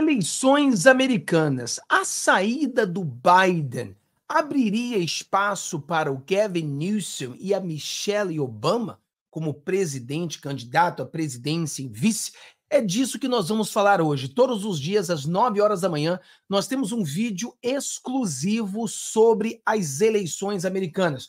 eleições americanas, a saída do Biden abriria espaço para o Kevin Newsom e a Michelle Obama como presidente, candidato à presidência e vice? É disso que nós vamos falar hoje. Todos os dias, às 9 horas da manhã, nós temos um vídeo exclusivo sobre as eleições americanas.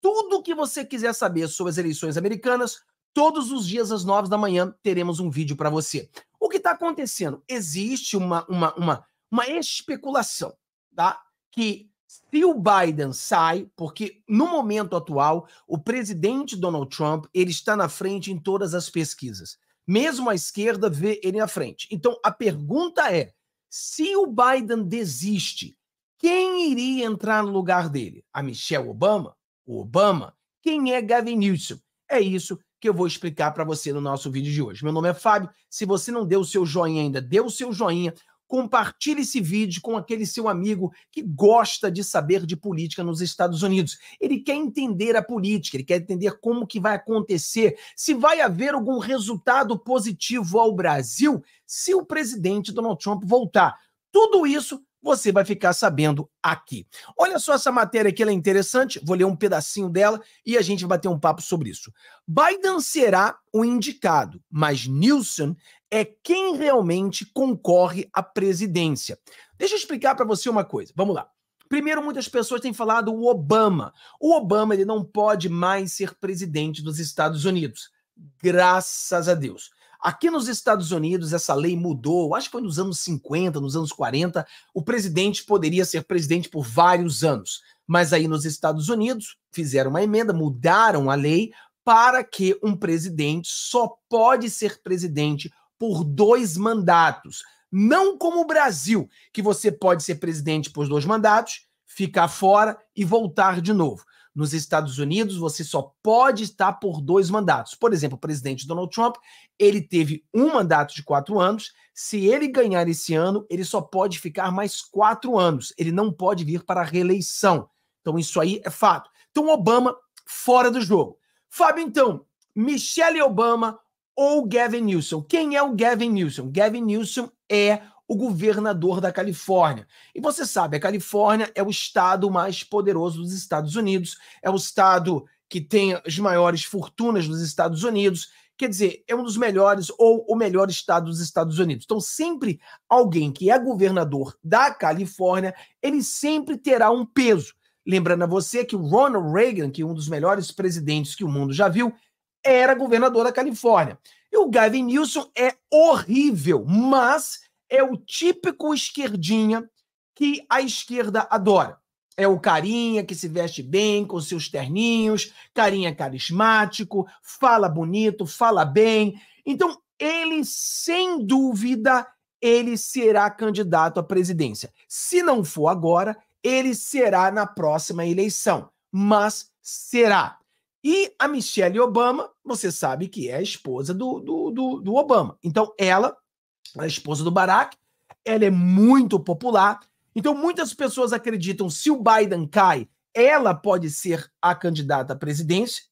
Tudo o que você quiser saber sobre as eleições americanas, todos os dias às 9 da manhã teremos um vídeo para você que está acontecendo? Existe uma, uma, uma, uma especulação, tá? Que se o Biden sai, porque no momento atual, o presidente Donald Trump ele está na frente em todas as pesquisas. Mesmo a esquerda vê ele na frente. Então a pergunta é: se o Biden desiste, quem iria entrar no lugar dele? A Michelle Obama? O Obama? Quem é Gavin Newsom? É isso que eu vou explicar para você no nosso vídeo de hoje. Meu nome é Fábio. Se você não deu o seu joinha ainda, dê o seu joinha. Compartilhe esse vídeo com aquele seu amigo que gosta de saber de política nos Estados Unidos. Ele quer entender a política, ele quer entender como que vai acontecer, se vai haver algum resultado positivo ao Brasil se o presidente Donald Trump voltar. Tudo isso você vai ficar sabendo aqui. Olha só essa matéria aqui, ela é interessante, vou ler um pedacinho dela e a gente vai bater um papo sobre isso. Biden será o indicado, mas Nilson é quem realmente concorre à presidência. Deixa eu explicar para você uma coisa. Vamos lá. Primeiro, muitas pessoas têm falado o Obama. O Obama ele não pode mais ser presidente dos Estados Unidos. Graças a Deus. Aqui nos Estados Unidos, essa lei mudou, acho que foi nos anos 50, nos anos 40. O presidente poderia ser presidente por vários anos. Mas aí nos Estados Unidos fizeram uma emenda, mudaram a lei para que um presidente só pode ser presidente por dois mandatos. Não como o Brasil, que você pode ser presidente por dois mandatos, ficar fora e voltar de novo. Nos Estados Unidos, você só pode estar por dois mandatos. Por exemplo, o presidente Donald Trump, ele teve um mandato de quatro anos. Se ele ganhar esse ano, ele só pode ficar mais quatro anos. Ele não pode vir para a reeleição. Então, isso aí é fato. Então, Obama fora do jogo. Fábio, então, Michelle Obama ou Gavin Newsom? Quem é o Gavin Newsom? Gavin Newsom é o governador da Califórnia. E você sabe, a Califórnia é o estado mais poderoso dos Estados Unidos, é o estado que tem as maiores fortunas dos Estados Unidos, quer dizer, é um dos melhores ou o melhor estado dos Estados Unidos. Então, sempre alguém que é governador da Califórnia, ele sempre terá um peso. Lembrando a você que o Ronald Reagan, que é um dos melhores presidentes que o mundo já viu, era governador da Califórnia. E o Gavin Newsom é horrível, mas é o típico esquerdinha que a esquerda adora. É o carinha que se veste bem com seus terninhos, carinha carismático, fala bonito, fala bem. Então, ele, sem dúvida, ele será candidato à presidência. Se não for agora, ele será na próxima eleição. Mas será. E a Michelle Obama, você sabe que é a esposa do, do, do, do Obama. Então, ela a esposa do Barack, ela é muito popular. Então, muitas pessoas acreditam se o Biden cai, ela pode ser a candidata à presidência.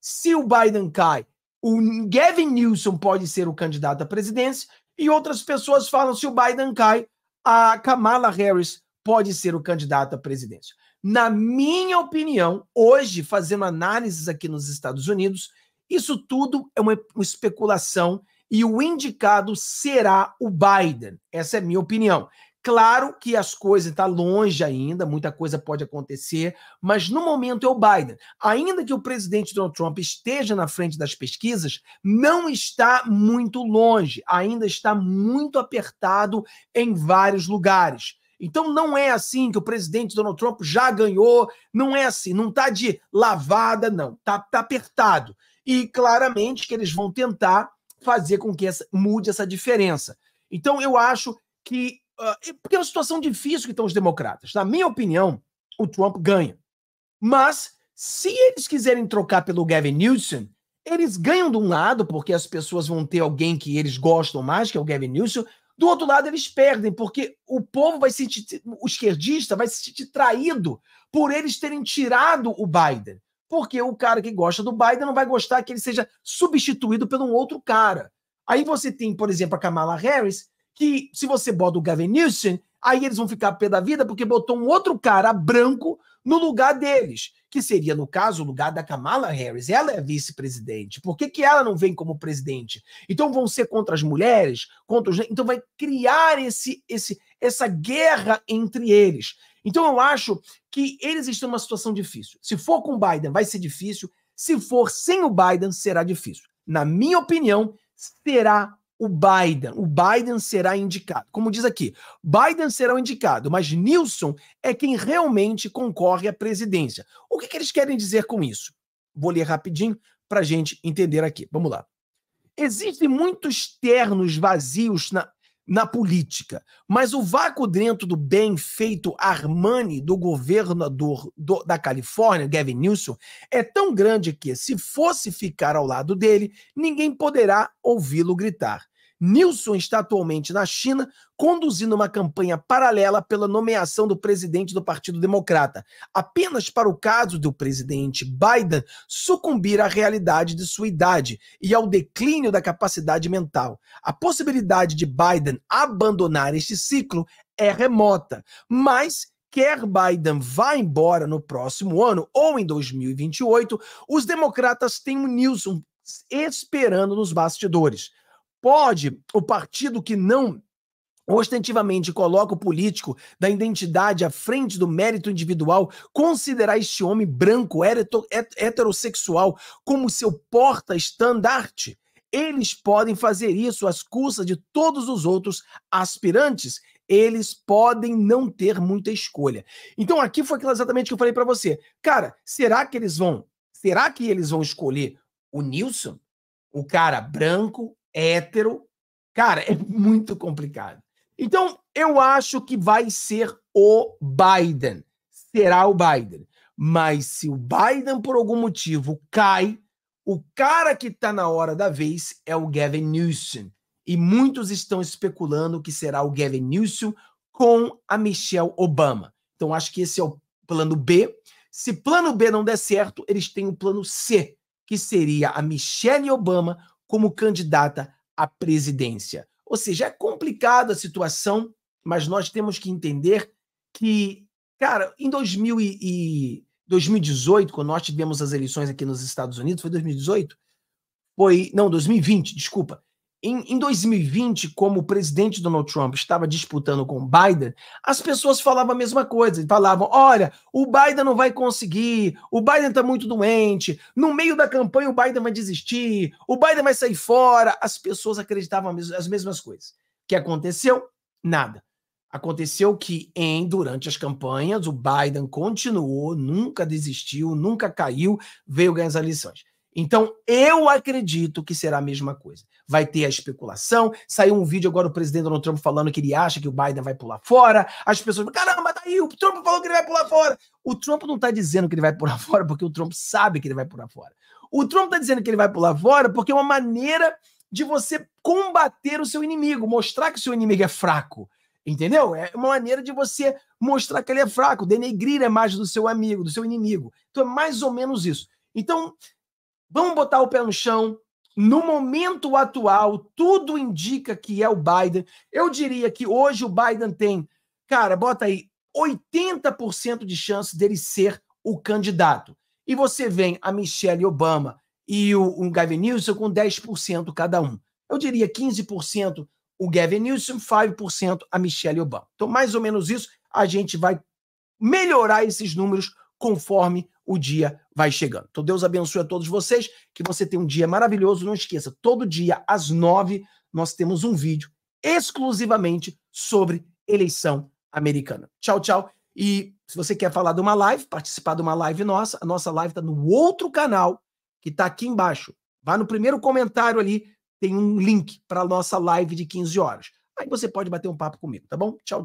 Se o Biden cai, o Gavin Newsom pode ser o candidato à presidência. E outras pessoas falam se o Biden cai, a Kamala Harris pode ser o candidato à presidência. Na minha opinião, hoje, fazendo análises aqui nos Estados Unidos, isso tudo é uma especulação e o indicado será o Biden. Essa é a minha opinião. Claro que as coisas estão tá longe ainda, muita coisa pode acontecer, mas no momento é o Biden. Ainda que o presidente Donald Trump esteja na frente das pesquisas, não está muito longe, ainda está muito apertado em vários lugares. Então não é assim que o presidente Donald Trump já ganhou, não é assim, não está de lavada, não, está tá apertado. E claramente que eles vão tentar fazer com que essa, mude essa diferença. Então, eu acho que. Uh, porque é uma situação difícil que estão os democratas. Na minha opinião, o Trump ganha. Mas, se eles quiserem trocar pelo Gavin Newsom, eles ganham de um lado, porque as pessoas vão ter alguém que eles gostam mais, que é o Gavin Newsom. Do outro lado, eles perdem, porque o povo vai se sentir, o esquerdista vai se sentir traído por eles terem tirado o Biden porque o cara que gosta do Biden não vai gostar que ele seja substituído por um outro cara. Aí você tem, por exemplo, a Kamala Harris, que se você bota o Gavin Newsom, aí eles vão ficar pé da vida porque botou um outro cara branco no lugar deles, que seria, no caso, o lugar da Kamala Harris. Ela é vice-presidente. Por que, que ela não vem como presidente? Então vão ser contra as mulheres, contra os... Então vai criar esse, esse, essa guerra entre eles. Então eu acho que eles estão numa situação difícil. Se for com o Biden, vai ser difícil. Se for sem o Biden, será difícil. Na minha opinião, será o Biden. O Biden será indicado. Como diz aqui, Biden será o indicado, mas Nilson é quem realmente concorre à presidência. O que, que eles querem dizer com isso? Vou ler rapidinho para a gente entender aqui. Vamos lá. Existem muitos ternos vazios na na política. Mas o vácuo dentro do bem feito Armani, do governador do, da Califórnia, Gavin Newsom, é tão grande que, se fosse ficar ao lado dele, ninguém poderá ouvi-lo gritar. Nilson está atualmente na China, conduzindo uma campanha paralela pela nomeação do presidente do Partido Democrata, apenas para o caso do presidente Biden sucumbir à realidade de sua idade e ao declínio da capacidade mental. A possibilidade de Biden abandonar este ciclo é remota, mas quer Biden vá embora no próximo ano ou em 2028, os democratas têm o Nilson esperando nos bastidores. Pode o partido que não ostentivamente coloca o político da identidade à frente do mérito individual, considerar este homem branco, heterossexual, como seu porta-estandarte. Eles podem fazer isso às custas de todos os outros aspirantes. Eles podem não ter muita escolha. Então aqui foi exatamente o que eu falei para você. Cara, será que eles vão? Será que eles vão escolher o Nilson? O cara branco, hétero. Cara, é muito complicado. Então, eu acho que vai ser o Biden. Será o Biden. Mas se o Biden, por algum motivo, cai, o cara que está na hora da vez é o Gavin Newsom. E muitos estão especulando que será o Gavin Newsom com a Michelle Obama. Então, acho que esse é o plano B. Se plano B não der certo, eles têm o plano C, que seria a Michelle Obama como candidata à presidência. Ou seja, é complicada a situação, mas nós temos que entender que, cara, em 2000 e, e 2018, quando nós tivemos as eleições aqui nos Estados Unidos, foi 2018? Foi, não, 2020, desculpa. Em, em 2020, como o presidente Donald Trump estava disputando com o Biden, as pessoas falavam a mesma coisa. Falavam: olha, o Biden não vai conseguir, o Biden está muito doente, no meio da campanha o Biden vai desistir, o Biden vai sair fora. As pessoas acreditavam as mesmas coisas. O que aconteceu? Nada. Aconteceu que em durante as campanhas o Biden continuou, nunca desistiu, nunca caiu, veio ganhar as lições. Então, eu acredito que será a mesma coisa. Vai ter a especulação. Saiu um vídeo agora do presidente Donald Trump falando que ele acha que o Biden vai pular fora. As pessoas, caramba, tá aí, o Trump falou que ele vai pular fora. O Trump não tá dizendo que ele vai pular fora porque o Trump sabe que ele vai pular fora. O Trump tá dizendo que ele vai pular fora porque é uma maneira de você combater o seu inimigo, mostrar que o seu inimigo é fraco. Entendeu? É uma maneira de você mostrar que ele é fraco, denegrir a imagem do seu amigo, do seu inimigo. Então é mais ou menos isso. Então, Vamos botar o pé no chão. No momento atual, tudo indica que é o Biden. Eu diria que hoje o Biden tem, cara, bota aí, 80% de chance dele ser o candidato. E você vem a Michelle Obama e o, o Gavin Newsom com 10% cada um. Eu diria 15% o Gavin Newsom, 5% a Michelle Obama. Então, mais ou menos isso, a gente vai melhorar esses números conforme o dia vai chegando. Então Deus abençoe a todos vocês, que você tenha um dia maravilhoso. Não esqueça, todo dia às nove nós temos um vídeo exclusivamente sobre eleição americana. Tchau, tchau. E se você quer falar de uma live, participar de uma live nossa, a nossa live está no outro canal que está aqui embaixo. Vá no primeiro comentário ali, tem um link para a nossa live de 15 horas. Aí você pode bater um papo comigo, tá bom? Tchau.